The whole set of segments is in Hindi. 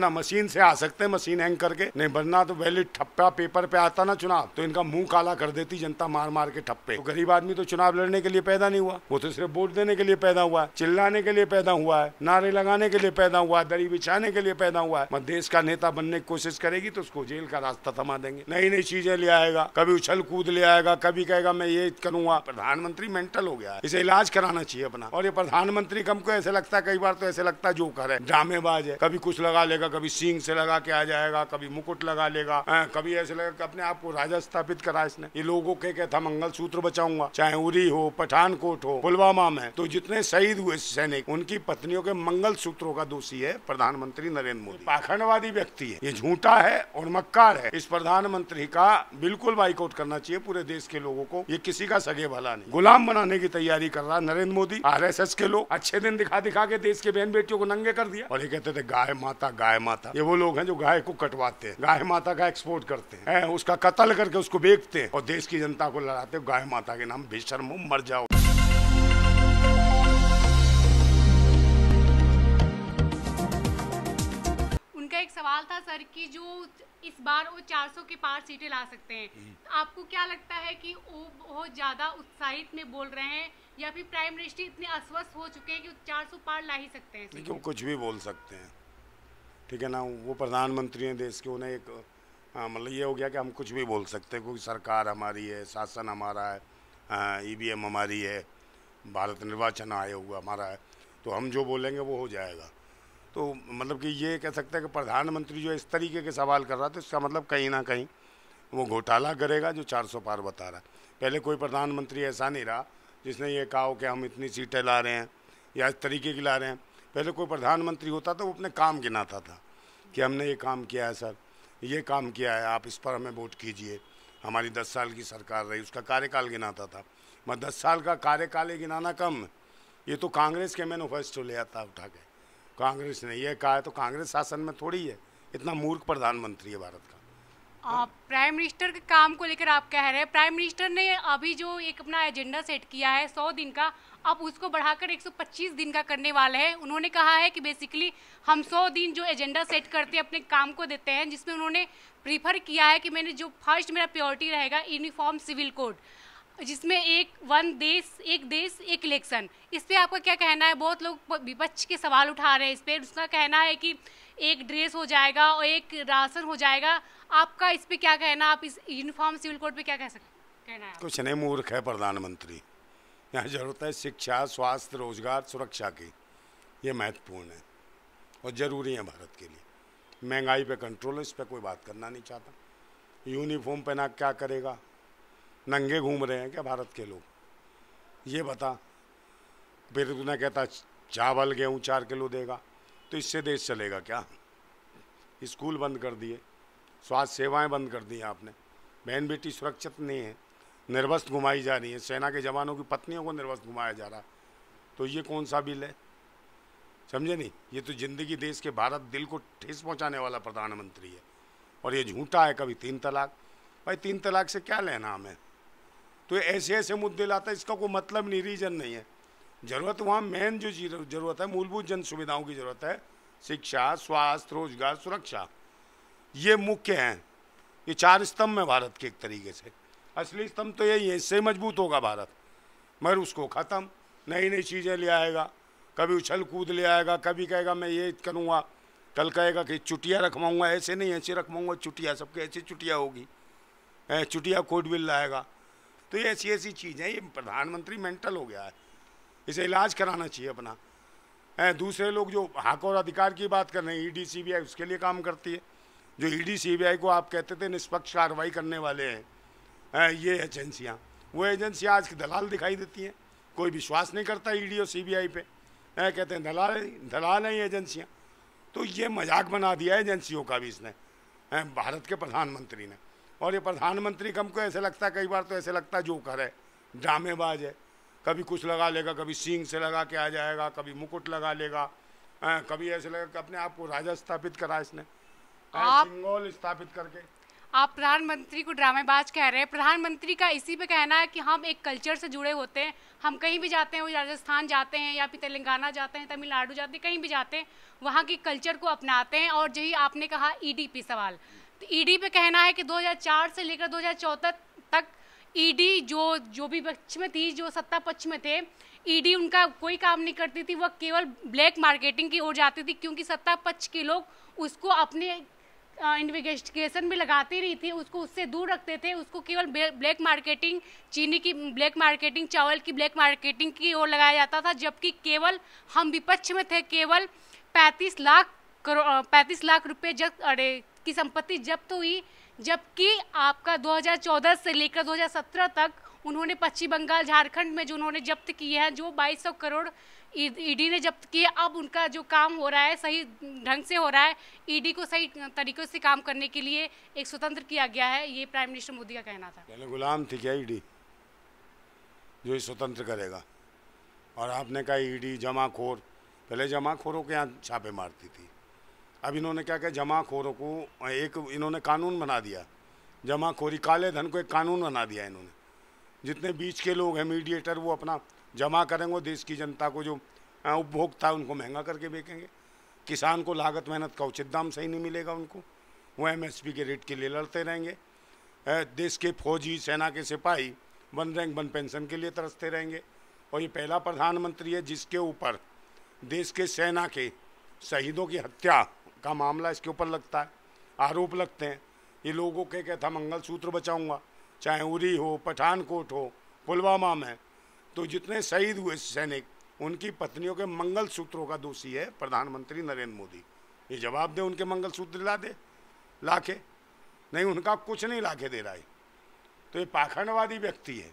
ना मशीन से आ सकते हैं मशीन हैंग करके नहीं बनना तो पहले ठप्पा पेपर पे आता ना चुनाव तो इनका मुंह काला कर देती जनता मार मार के ठप्पे तो गरीब आदमी तो चुनाव लड़ने के लिए पैदा नहीं हुआ वो तो सिर्फ वोट देने के लिए पैदा हुआ है चिल्लाने के लिए पैदा हुआ है नारे लगाने के लिए पैदा हुआ है दरी बिछाने के लिए पैदा हुआ है देश का नेता बनने की कोशिश करेगी तो उसको जेल का रास्ता थमा देंगे नई नई चीजें ले आएगा कभी उछल कूद ले आएगा कभी कहेगा मैं ये करूंगा प्रधानमंत्री मेंटल हो गया इसे इलाज कराना चाहिए अपना और ये प्रधानमंत्री कम को ऐसे लगता है कई बार तो ऐसे लगता है जो करे ड्रामेबाज है कभी कुछ लगा लेगा जाएगा कभी सींग से लगा के आ जाएगा कभी मुकुट लगा लेगा आ, हाँ, कभी ऐसे लगेगा अपने आप को राजा स्थापित करा इसने ये लोगों के कहता मंगल सूत्र बचाऊंगा चाहे उरी हो पठानकोट हो पुलवामा में तो जितने शहीद हुए सैनिक उनकी पत्नियों के मंगल सूत्रों का दोषी है प्रधानमंत्री नरेंद्र मोदी पाखंडवादी व्यक्ति है ये झूठा है और मक्कार है इस प्रधानमंत्री का बिल्कुल बाइकआउट करना चाहिए पूरे देश के लोगों को ये किसी का सगे भला नहीं गुलाम बनाने की तैयारी कर रहा नरेंद्र मोदी आर के लोग अच्छे दिन दिखा दिखा के देश के बहन बेटियों को नंगे कर दिया और ये कहते थे गाय माता गाय गाय माता ये वो लोग हैं जो गाय को कटवाते हैं गाय माता का एक्सपोर्ट करते हैं है, उसका कत्ल करके उसको बेचते हैं और देश की जनता को लड़ाते गाय माता के नाम बेशर्म मर जाओ उनका एक सवाल था सर कि जो इस बार वो 400 के पार सीटें ला सकते हैं हम्म। तो आपको क्या लगता है कि वो बहुत ज़्यादा उत्साहित में बोल रहे हैं या फिर प्राइम मिनिस्टर इतने अस्वस्थ हो चुके हैं कि 400 पार ला ही सकते हैं देखिए कुछ भी बोल सकते हैं ठीक है ना वो प्रधानमंत्री हैं देश के उन्हें एक हाँ, मतलब ये हो गया कि हम कुछ भी बोल सकते हैं क्योंकि सरकार हमारी है शासन हमारा है हाँ, ई हमारी है भारत निर्वाचन आयोग हमारा है तो हम जो बोलेंगे वो हो जाएगा तो मतलब कि ये कह सकते हैं कि प्रधानमंत्री जो इस तरीके के सवाल कर रहा था तो इसका मतलब कहीं ना कहीं वो घोटाला करेगा जो 400 पार बता रहा है पहले कोई प्रधानमंत्री ऐसा नहीं रहा जिसने ये कहा हो कि हम इतनी सीटें ला रहे हैं या इस तरीके की ला रहे हैं पहले कोई प्रधानमंत्री होता तो वो अपने काम गिनाता था कि हमने ये काम किया है सर ये काम किया है आप इस पर हमें वोट कीजिए हमारी दस साल की सरकार रही उसका कार्यकाल गिनाता था मैं दस साल का कार्यकाल ही गिनाना कम ये तो कांग्रेस के मैनोफेस्टो ले आता उठा के कांग्रेस ने यह कहा है तो कांग्रेस शासन में थोड़ी है इतना मूर्ख प्रधानमंत्री है भारत का प्राइम मिनिस्टर के काम को लेकर आप कह रहे हैं प्राइम मिनिस्टर ने अभी जो एक अपना एजेंडा सेट किया है सौ दिन का अब उसको बढ़ाकर 125 दिन का करने वाले हैं उन्होंने कहा है कि बेसिकली हम 100 दिन जो एजेंडा सेट करते हैं अपने काम को देते हैं जिसमें उन्होंने प्रीफर किया है कि मैंने जो फर्स्ट मेरा प्योरिटी रहेगा यूनिफॉर्म सिविल कोड जिसमें एक वन देश एक देश एक इलेक्शन इस पर आपका क्या कहना है बहुत लोग विपक्ष के सवाल उठा रहे हैं इस पर उसका कहना है कि एक ड्रेस हो जाएगा और एक राशन हो जाएगा आपका इस पर क्या कहना आप इस यूनिफॉर्म सिविल कोड पे क्या कह सकते कहना कुछ नहीं मूर्ख है प्रधानमंत्री यहाँ जरूरत है शिक्षा स्वास्थ्य रोजगार सुरक्षा की ये महत्वपूर्ण है और ज़रूरी है भारत के लिए महंगाई पे कंट्रोल है इस पर कोई बात करना नहीं चाहता यूनिफॉर्म पहना क्या करेगा नंगे घूम रहे हैं क्या भारत के लोग ये बता फिर तूने कहता चावल गेहूँ चार किलो देगा तो इससे देश चलेगा क्या स्कूल बंद कर दिए स्वास्थ्य सेवाएं बंद कर दी आपने बहन बेटी सुरक्षित नहीं है निर्वस्त घुमाई जा रही है सेना के जवानों की पत्नियों को निर्वस्त घुमाया जा रहा है तो ये कौन सा बिल है समझे नहीं ये तो ज़िंदगी देश के भारत दिल को ठेस पहुंचाने वाला प्रधानमंत्री है और ये झूठा है कभी तीन तलाक भाई तीन तलाक से क्या लेना हमें तो ऐसे ऐसे मुद्दे लाता है इसका कोई मतलब नहीं रीजन नहीं है जरूरत वहाँ मेन जो जरूरत है मूलभूत जन सुविधाओं की जरूरत है शिक्षा स्वास्थ्य रोजगार सुरक्षा ये मुख्य हैं ये चार स्तंभ हैं भारत के एक तरीके से असली स्तंभ तो यही है इससे मजबूत होगा भारत मगर उसको ख़त्म नई नई चीज़ें ले आएगा कभी उछल कूद ले आएगा कभी कहेगा मैं ये करूँगा कल कहेगा कि चुटिया रखवाऊँगा ऐसे नहीं ऐसे रखवाऊँगा चुटिया सबके ऐसी चुटिया होगी चुटिया कोड बिल लाएगा तो ये ऐसी ऐसी चीज़ें ये प्रधानमंत्री मेंटल हो गया है इसे इलाज कराना चाहिए अपना है दूसरे लोग जो हक और अधिकार की बात कर रहे हैं ईडी e सीबीआई उसके लिए काम करती है जो ईडी e सीबीआई को आप कहते थे निष्पक्ष कार्रवाई करने वाले हैं ये एजेंसियाँ वो एजेंसियाँ आज की दलाल दिखाई देती हैं कोई विश्वास नहीं करता ईडी e और सीबीआई पे ए, कहते हैं दलाल दलाल हैं ये एजेंसियाँ तो ये मजाक बना दिया एजेंसियों का भी इसने है भारत के प्रधानमंत्री ने और ये प्रधानमंत्री कम को ऐसे लगता कई बार तो ऐसे लगता जो करे है ड्रामेबाज है कभी कुछ लगा लेगा कभी सींग से लगा के आ जाएगा कभी मुकुट लगा लेगा आ, हाँ, कभी ऐसे लगा कि अपने आप को राजा स्थापित करा इसने हाँ, आप सिंगोल स्थापित करके आप प्रधानमंत्री को ड्रामेबाज कह रहे हैं प्रधानमंत्री का इसी पे कहना है कि हम एक कल्चर से जुड़े होते हैं हम कहीं भी जाते हैं राजस्थान जाते हैं या फिर तेलंगाना जाते हैं तमिलनाडु जाते हैं कहीं भी जाते हैं वहाँ की कल्चर को अपनाते हैं और यही आपने कहा ईडीपी e सवाल तो ईडी e पे कहना है कि 2004 से लेकर 2014 तक ईडी जो जो भी पक्ष में थी जो सत्ता पक्ष में थे ईडी उनका कोई काम नहीं करती थी वह केवल ब्लैक मार्केटिंग की ओर जाती थी क्योंकि सत्ता पक्ष के लोग उसको अपने इन्वेस्टिगेशन में लगाती रही थी उसको उससे दूर रखते थे उसको केवल ब्लैक मार्केटिंग चीनी की ब्लैक मार्केटिंग चावल की ब्लैक मार्केटिंग की ओर लगाया जाता था जबकि केवल हम विपक्ष में थे केवल पैंतीस लाख करोड़ पैंतीस लाख रुपये जब अरे की संपत्ति जब्त तो हुई जबकि आपका 2014 से लेकर 2017 तक उन्होंने पश्चिम बंगाल झारखंड में जो उन्होंने जब्त किए हैं जो 2200 करोड़ ईडी ने जब्त किए अब उनका जो काम हो रहा है सही ढंग से हो रहा है ईडी को सही तरीके से काम करने के लिए एक स्वतंत्र किया गया है ये प्राइम मिनिस्टर मोदी का कहना था पहले गुलाम थी क्या ईडी जो स्वतंत्र करेगा और आपने कहा ईडी जमाखोर पहले जमाखोरों के यहाँ छापे मारती थी अब इन्होंने क्या कहा जमाखोरों को एक इन्होंने कानून बना दिया जमाखोरी काले धन को एक कानून बना दिया इन्होंने जितने बीच के लोग हैं मीडिएटर वो अपना जमा करेंगे देश की जनता को जो उपभोक्ता उनको महंगा करके बेचेंगे किसान को लागत मेहनत का उचित दाम सही नहीं मिलेगा उनको वो एमएसपी के रेट के लिए लड़ते रहेंगे देश के फौजी सेना के सिपाही वन रैंक वन पेंशन के लिए तरसते रहेंगे और ये पहला प्रधानमंत्री है जिसके ऊपर देश के सेना के शहीदों की हत्या का मामला इसके ऊपर लगता है आरोप लगते हैं ये लोगों के कहता मंगल सूत्र बचाऊंगा चाहे उरी हो पठानकोट हो पुलवामा में तो जितने शहीद हुए सैनिक उनकी पत्नियों के मंगल सूत्रों का दोषी है प्रधानमंत्री नरेंद्र मोदी ये जवाब दे उनके मंगल सूत्र ला दे के नहीं उनका कुछ नहीं के दे रहा है तो ये पाखंडवादी व्यक्ति है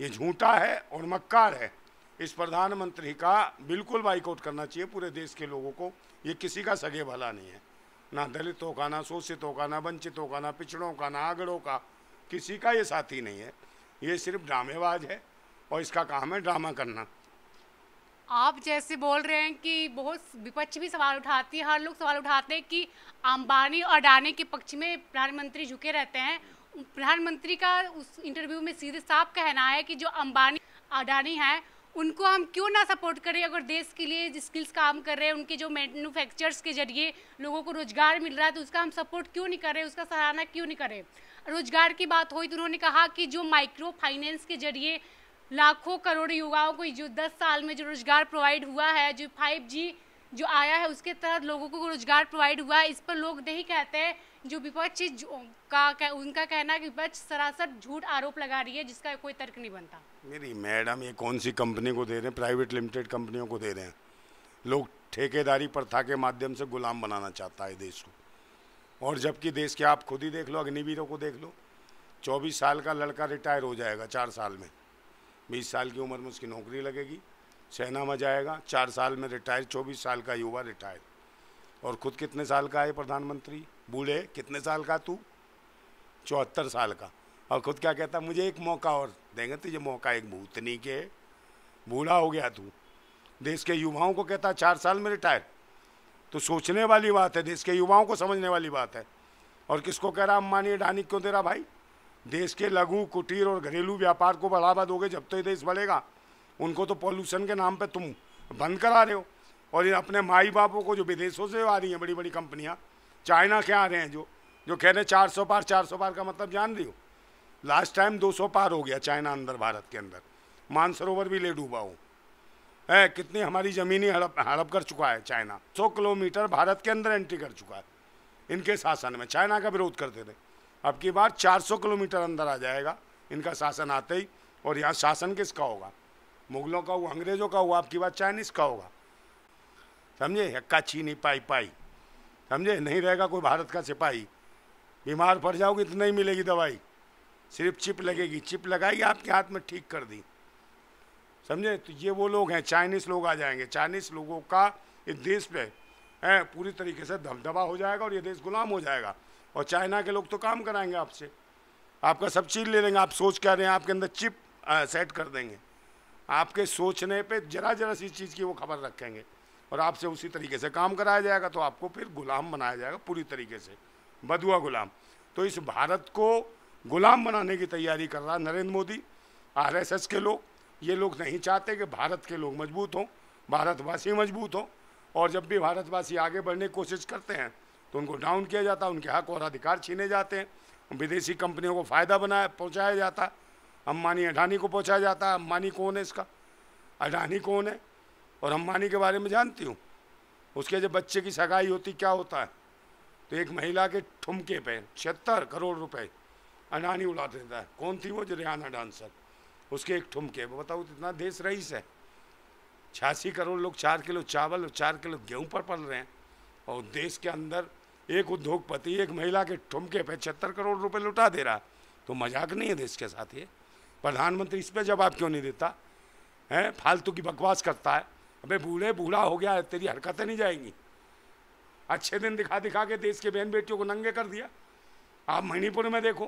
ये झूठा है और मक्कार है इस प्रधानमंत्री का बिल्कुल बाइकआउट करना चाहिए पूरे देश के लोगों को ये किसी का सगे भला नहीं है ना दलितों का ना शोषितों का ना वंचितों का ना पिछड़ों का ना आगड़ों का किसी का ये साथी नहीं है ये सिर्फ ड्रामेबाज है और इसका काम है ड्रामा करना आप जैसे बोल रहे हैं कि बहुत विपक्ष भी सवाल उठाती है हर लोग सवाल उठाते हैं कि अंबानी और अडानी के पक्ष में प्रधानमंत्री झुके रहते हैं प्रधानमंत्री का उस इंटरव्यू में सीधे साफ कहना है कि जो अंबानी अडानी हैं उनको हम क्यों ना सपोर्ट करें अगर देश के लिए स्किल्स काम कर रहे हैं उनके जो मैनुफैक्चर्स के जरिए लोगों को रोज़गार मिल रहा है तो उसका हम सपोर्ट क्यों नहीं करें उसका सराहना क्यों नहीं करें रोज़गार की बात हुई तो उन्होंने कहा कि जो माइक्रो फाइनेंस के जरिए लाखों करोड़ युवाओं को जो दस साल में जो रोज़गार प्रोवाइड हुआ है जो फाइव जी जो आया है उसके तहत लोगों को रोजगार प्रोवाइड हुआ है इस पर लोग नहीं कहते हैं जो विपक्ष का कह, उनका कहना है विपक्ष सरासर झूठ आरोप लगा रही है जिसका कोई तर्क नहीं बनता मेरी मैडम ये कौन सी कंपनी को दे रहे हैं प्राइवेट लिमिटेड कंपनियों को दे रहे हैं लोग ठेकेदारी प्रथा के माध्यम से गुलाम बनाना चाहता है देश को और जबकि देश के आप खुद ही देख लो अग्निवीरों को देख लो चौबीस साल का लड़का रिटायर हो जाएगा चार साल में बीस साल की उम्र में उसकी नौकरी लगेगी सेना में जाएगा चार साल में रिटायर चौबीस साल का युवा रिटायर और खुद कितने साल का है प्रधानमंत्री बूढ़े कितने साल का तू चौहत्तर साल का और खुद क्या कहता मुझे एक मौका और देंगे तुझे मौका एक भूतनी के बूढ़ा हो गया तू देश के युवाओं को कहता चार साल में रिटायर तो सोचने वाली बात है देश के युवाओं को समझने वाली बात है और किसको कह रहा अंबानी अडानी क्यों दे रहा भाई देश के लघु कुटीर और घरेलू व्यापार को बढ़ावा दोगे जब तो ये देश बढ़ेगा उनको तो पॉल्यूशन के नाम पे तुम बंद करा रहे हो और ये अपने माई बापों को जो विदेशों से आ रही हैं बड़ी बड़ी कंपनियाँ चाइना के आ रहे हैं जो जो कह रहे हैं चार सौ पार चार सौ पार का मतलब जान रही हो लास्ट टाइम दो सौ पार हो गया चाइना अंदर भारत के अंदर मानसरोवर भी ले डूबा हूँ है कितनी हमारी ज़मीनी हड़प हड़प कर चुका है चाइना सौ किलोमीटर भारत के अंदर एंट्री कर चुका है इनके शासन में चाइना का विरोध करते थे अब की बार 400 किलोमीटर अंदर आ जाएगा इनका शासन आते ही और यहाँ शासन किसका होगा मुगलों का हुआ अंग्रेज़ों का हुआ आपकी बात चाइनीज़ का होगा समझे हक्का चीनी पाई पाई समझे नहीं रहेगा कोई भारत का सिपाही बीमार पड़ जाओगे तो नहीं मिलेगी दवाई सिर्फ चिप लगेगी चिप लगाई आपके हाथ में ठीक कर दी समझे तो ये वो लोग हैं चाइनीज़ लोग आ जाएंगे चाइनीज़ लोगों का इस देश पे है पूरी तरीके से दबदबा हो जाएगा और ये देश गुलाम हो जाएगा और चाइना के लोग तो काम कराएंगे आपसे आपका सब चीज़ ले लेंगे आप सोच कर रहे हैं आपके अंदर चिप आ, सेट कर देंगे आपके सोचने पे जरा जरा सी चीज़ की वो खबर रखेंगे और आपसे उसी तरीके से काम कराया जाएगा तो आपको फिर गुलाम बनाया जाएगा पूरी तरीके से बदुआ गुलाम तो इस भारत को गुलाम बनाने की तैयारी कर रहा नरेंद्र मोदी आर के लोग ये लोग नहीं चाहते कि भारत के लोग मजबूत हों भारतवासी मजबूत हों और जब भी भारतवासी आगे बढ़ने की कोशिश करते हैं तो उनको डाउन किया जाता है उनके हक और अधिकार छीने जाते हैं विदेशी कंपनियों को फ़ायदा बनाया पहुँचाया जाता है अम्बानी अडानी को पहुँचाया जाता है अम्बानी कौन है इसका अडानी कौन है और अम्बानी के बारे में जानती हूँ उसके जब बच्चे की सगाई होती क्या होता है तो एक महिला के ठुमके पे छिहत्तर करोड़ रुपए अडानी उड़ा देता है कौन थी वो जो रिहाना डांसर उसके एक ठुमके पर बताओ इतना देश रईस है छियासी करोड़ लोग चार किलो चावल और चार किलो गेहूं पर पल रहे हैं और देश के अंदर एक उद्योगपति एक महिला के ठुमके पे छिहत्तर करोड़ रुपए लुटा दे रहा तो मजाक नहीं है देश के साथ ये प्रधानमंत्री इस पर जवाब क्यों नहीं देता है फालतू की बकवास करता है अबे बूढ़े बूढ़ा हो गया है तेरी हरकतें नहीं जाएंगी अच्छे दिन दिखा दिखा के देश के बहन बेटियों को नंगे कर दिया आप मणिपुर में देखो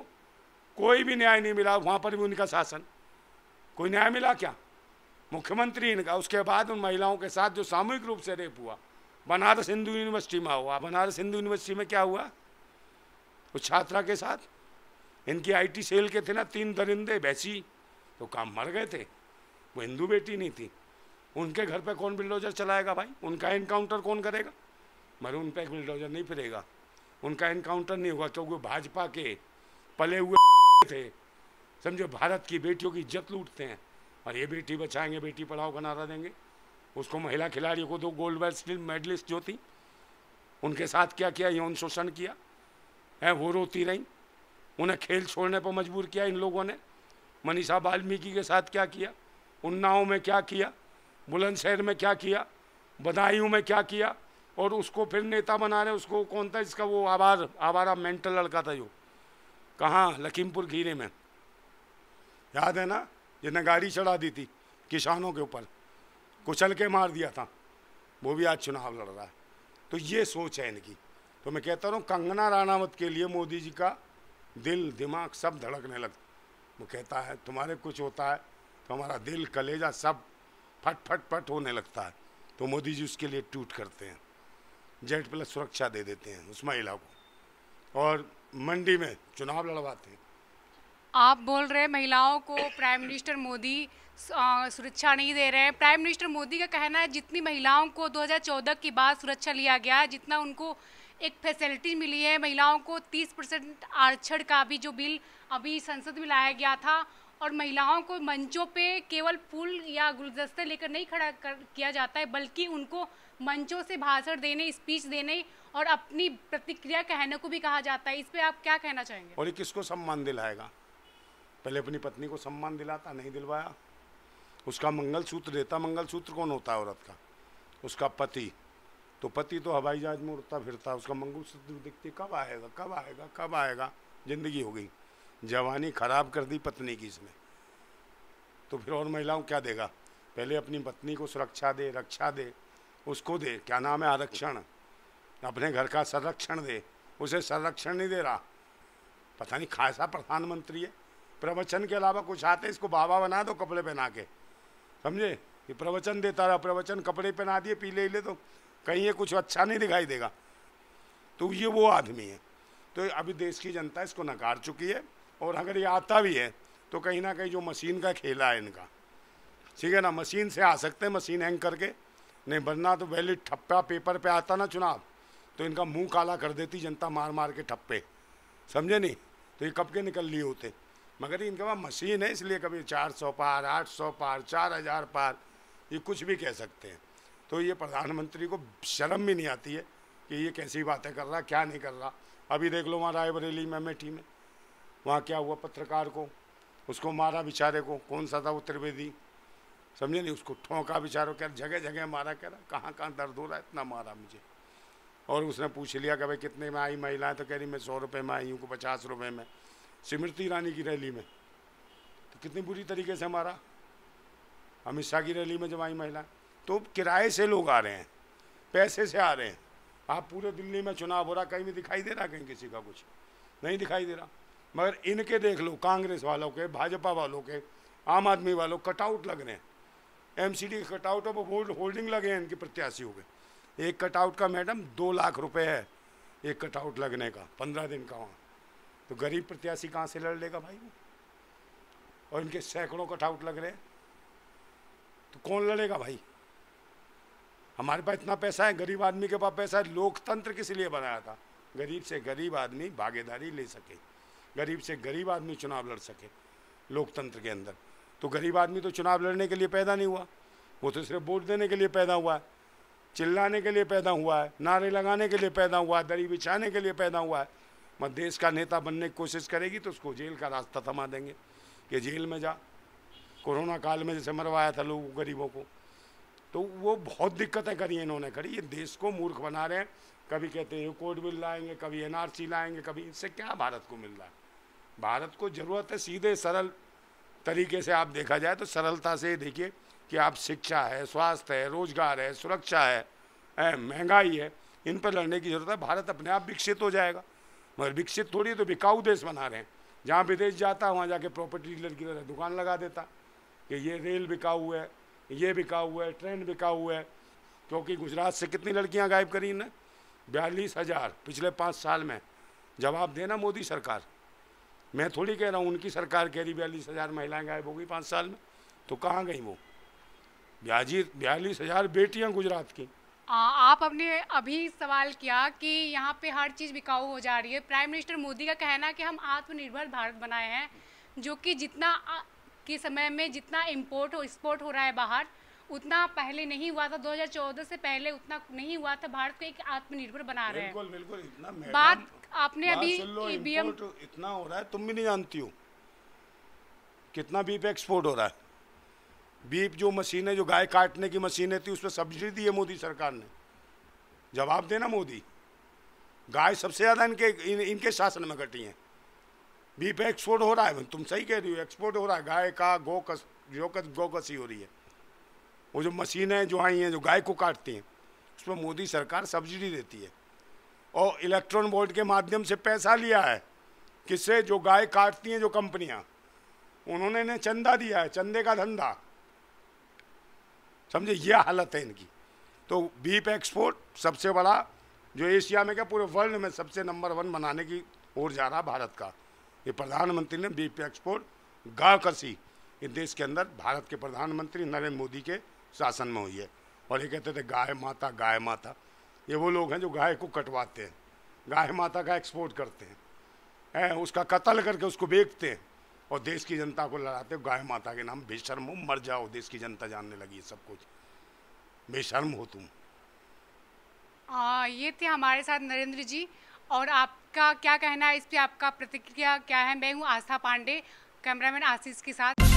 कोई भी न्याय नहीं मिला वहाँ पर भी उनका शासन कोई न्याय मिला क्या मुख्यमंत्री इनका उसके बाद उन महिलाओं के साथ जो सामूहिक रूप से रेप हुआ बनारस हिंदू यूनिवर्सिटी में हुआ बनारस हिंदू यूनिवर्सिटी में क्या हुआ उस छात्रा के साथ इनकी आईटी सेल के थे ना तीन दरिंदे बैसी तो काम मर गए थे वो हिंदू बेटी नहीं थी उनके घर पे कौन बिल्डोजर चलाएगा भाई उनका इनकाउंटर कौन करेगा पर एक बिल्डोजर नहीं फिरेगा उनका इनकाउंटर नहीं होगा तो भाजपा के पले हुए थे समझो भारत की बेटियों की इज्जत लूटते हैं और ये बेटी बचाएंगे बेटी पढ़ाओ का नारा देंगे उसको महिला खिलाड़ियों को दो गोल्ड मेडल मेडलिस्ट जो थी उनके साथ क्या किया यौन शोषण किया है वो रोती रहीं उन्हें खेल छोड़ने पर मजबूर किया इन लोगों ने मनीषा वाल्मीकि के साथ क्या किया उन्नाव में क्या किया बुलंदशहर में क्या किया बदायूं में क्या किया और उसको फिर नेता बना रहे उसको कौन था इसका वो आवार आवारा मेंटल लड़का था जो कहाँ लखीमपुर घीरे में याद है ना जिन्हें गाड़ी चढ़ा दी थी किसानों के ऊपर कुचल के मार दिया था वो भी आज चुनाव लड़ रहा है तो ये सोच है इनकी तो मैं कहता हूँ कंगना राणावत के लिए मोदी जी का दिल दिमाग सब धड़कने लगता वो कहता है तुम्हारे कुछ होता है तो हमारा दिल कलेजा सब फट फट फट होने लगता है तो मोदी जी उसके लिए टूट करते हैं जेट प्लस सुरक्षा दे देते हैं उस महिला को और मंडी में चुनाव लड़वाते हैं आप बोल रहे हैं महिलाओं को प्राइम मिनिस्टर मोदी सुरक्षा नहीं दे रहे हैं प्राइम मिनिस्टर मोदी का कहना है जितनी महिलाओं को 2014 के बाद सुरक्षा लिया गया है जितना उनको एक फैसिलिटी मिली है महिलाओं को 30 परसेंट आरक्षण का भी जो बिल अभी संसद में लाया गया था और महिलाओं को मंचों पे केवल फूल या गुलदस्ते लेकर नहीं खड़ा कर किया जाता है बल्कि उनको मंचों से भाषण देने स्पीच देने और अपनी प्रतिक्रिया कहने को भी कहा जाता है इस पर आप क्या कहना चाहेंगे और ये किसको सम्मान दिलाएगा पहले अपनी पत्नी को सम्मान दिलाता नहीं दिलवाया उसका मंगलसूत्र देता मंगलसूत्र कौन होता है औरत का उसका पति तो पति तो हवाई जहाज में उड़ता फिरता उसका मंगलसूत्र दिखती कब आएगा कब आएगा कब आएगा जिंदगी हो गई जवानी खराब कर दी पत्नी की इसने तो फिर और महिलाओं क्या देगा पहले अपनी पत्नी को सुरक्षा दे रक्षा दे उसको दे क्या नाम है आरक्षण अपने घर का संरक्षण दे उसे संरक्षण नहीं दे रहा पता नहीं खासा प्रधानमंत्री है प्रवचन के अलावा कुछ आते इसको बाबा बना दो कपड़े पहना के समझे ये प्रवचन देता रहा प्रवचन कपड़े पहना दिए पीले ले तो कहीं ये कुछ अच्छा नहीं दिखाई देगा तो ये वो आदमी है तो अभी देश की जनता इसको नकार चुकी है और अगर ये आता भी है तो कहीं ना कहीं जो मशीन का खेला है इनका ठीक है ना मशीन से आ सकते हैं मशीन हैंग करके नहीं बनना तो वैलिड ठप्पा पेपर पे आता ना चुनाव तो इनका मुंह काला कर देती जनता मार मार के ठप्पे समझे नहीं तो ये कब के निकल लिए होते मगर इनके पास मशीन है इसलिए कभी चार सौ पार आठ सौ पार चार हज़ार पार ये कुछ भी कह सकते हैं तो ये प्रधानमंत्री को शर्म भी नहीं आती है कि ये कैसी बातें कर रहा क्या नहीं कर रहा अभी देख लो वहाँ रायबरेली में अमेठी में वहाँ क्या हुआ पत्रकार को उसको मारा बेचारे को कौन सा था वो त्रिवेदी समझे नहीं उसको ठोंका बेचारों कह जगह जगह मारा कह रहा कहाँ कहाँ दर्द हो रहा है इतना मारा मुझे और उसने पूछ लिया कि भाई कितने में आई महिलाएं तो कह रही मैं सौ रुपये में आई हूँ को पचास रुपये में स्मृति ईरानी की रैली में तो कितनी बुरी तरीके से मारा अमित शाह की रैली में जब आई महिलाएं तो किराए से लोग आ रहे हैं पैसे से आ रहे हैं आप पूरे दिल्ली में चुनाव हो रहा कहीं भी दिखाई दे रहा कहीं किसी का कुछ नहीं दिखाई दे रहा मगर इनके देख लो कांग्रेस वालों के भाजपा वालों के आम आदमी वालों कटआउट लग रहे हैं एम सी डी के कटआउट अब होल्ड होल्डिंग लगे हैं इनके प्रत्याशियों के एक कटआउट का मैडम दो लाख रुपए है एक कटआउट लगने का पंद्रह दिन का वहाँ तो गरीब प्रत्याशी कहाँ से लड़ लेगा भाई और इनके सैकड़ों कटआउट लग रहे हैं तो कौन लड़ेगा भाई हमारे पास इतना पैसा है गरीब आदमी के पास पैसा है लोकतंत्र किस लिए बनाया था गरीब से गरीब आदमी भागीदारी ले सके गरीब से गरीब आदमी चुनाव लड़ सके लोकतंत्र के अंदर तो गरीब आदमी तो चुनाव लड़ने के लिए पैदा नहीं हुआ वो तो सिर्फ वोट देने के लिए पैदा हुआ है चिल्लाने के लिए पैदा हुआ है नारे लगाने के लिए पैदा हुआ है दरी बिछाने के लिए पैदा हुआ है मत देश का नेता बनने की कोशिश करेगी तो उसको जेल का रास्ता थमा देंगे कि जेल में जा कोरोना काल में जैसे मरवाया था लोगों गरीबों को तो वो बहुत दिक्कतें करी इन्होंने करी ये देश को मूर्ख बना रहे हैं कभी कहते हैं कोर्ट बिल लाएंगे कभी एन लाएंगे कभी इससे क्या भारत को मिल रहा है भारत को ज़रूरत है सीधे सरल तरीके से आप देखा जाए तो सरलता से देखिए कि आप शिक्षा है स्वास्थ्य है रोजगार है सुरक्षा है, है महंगाई है इन पर लड़ने की ज़रूरत है भारत अपने आप विकसित हो जाएगा मगर विकसित थोड़ी तो बिकाऊ देश बना रहे हैं जहाँ विदेश जाता है वहाँ जाके प्रॉपर्टी डीलर की तरह दुकान लगा देता कि ये रेल बिकाऊ है ये बिका हुआ है ट्रेन बिका हुआ है क्योंकि गुजरात से कितनी लड़कियां गायब करी ने बयालीस हज़ार पिछले पाँच साल में जवाब देना मोदी सरकार मैं थोड़ी कह रहा हूँ उनकी सरकार कह रही बयालीस हज़ार महिलाएँ गायब हो गई पाँच साल में तो कहाँ गई वो ब्याजी बयालीस हज़ार बेटियाँ गुजरात की आ, आप अपने अभी सवाल किया कि यहाँ पे हर चीज़ बिकाऊ हो जा रही है प्राइम मिनिस्टर मोदी का कहना कि हम आत्मनिर्भर भारत बनाए हैं जो कि जितना के समय में जितना इम्पोर्ट हो एक्सपोर्ट हो रहा है बाहर उतना पहले नहीं हुआ था 2014 से पहले उतना नहीं हुआ था भारत को एक आत्मनिर्भर बना रहे हैं बिल्कुल बिल्कुल इतना बात आपने अभी ईबीएम इतना हो रहा है तुम भी नहीं जानती हो कितना बीप एक्सपोर्ट हो रहा है बीप जो मशीनें जो गाय काटने की मशीनें थी उस पर सब्सिडी दी है मोदी सरकार ने जवाब देना मोदी गाय सबसे ज़्यादा इनके इन, इनके शासन में कटी हैं बीफ एक्सपोर्ट तो हो रहा है तुम सही कह रही हो एक्सपोर्ट हो रहा है गाय का गोकस जोकस गोकसी हो रही है वो जो मशीनें जो आई हैं जो गाय को काटती हैं उसमें मोदी सरकार सब्सिडी देती है और इलेक्ट्रॉन बोर्ड के माध्यम से पैसा लिया है किससे जो गाय काटती हैं जो कंपनियां उन्होंने इन्हें चंदा दिया है चंदे का धंधा समझे यह हालत है इनकी तो बीप एक्सपोर्ट सबसे बड़ा जो एशिया में क्या पूरे वर्ल्ड में सबसे नंबर वन बनाने की ओर जा रहा भारत का ये प्रधानमंत्री ने बीफ एक्सपोर्ट कसी ये देश के अंदर भारत के प्रधानमंत्री नरेंद्र मोदी के शासन में हुई है और ये कहते थे गाय माता गाय माता ये वो लोग हैं जो गाय को कटवाते हैं गाय माता का एक्सपोर्ट करते हैं ए, उसका कत्ल करके उसको बेचते हैं और देश की जनता को लड़ाते हो गाय माता के नाम बेशर्म हो मर जाओ देश की जनता जानने लगी है सब कुछ बेशर्म हो तुम आ, ये थे हमारे साथ नरेंद्र जी और आप का क्या कहना है इस पर आपका प्रतिक्रिया क्या है मैं हूँ आस्था पांडे कैमरामैन आशीष के साथ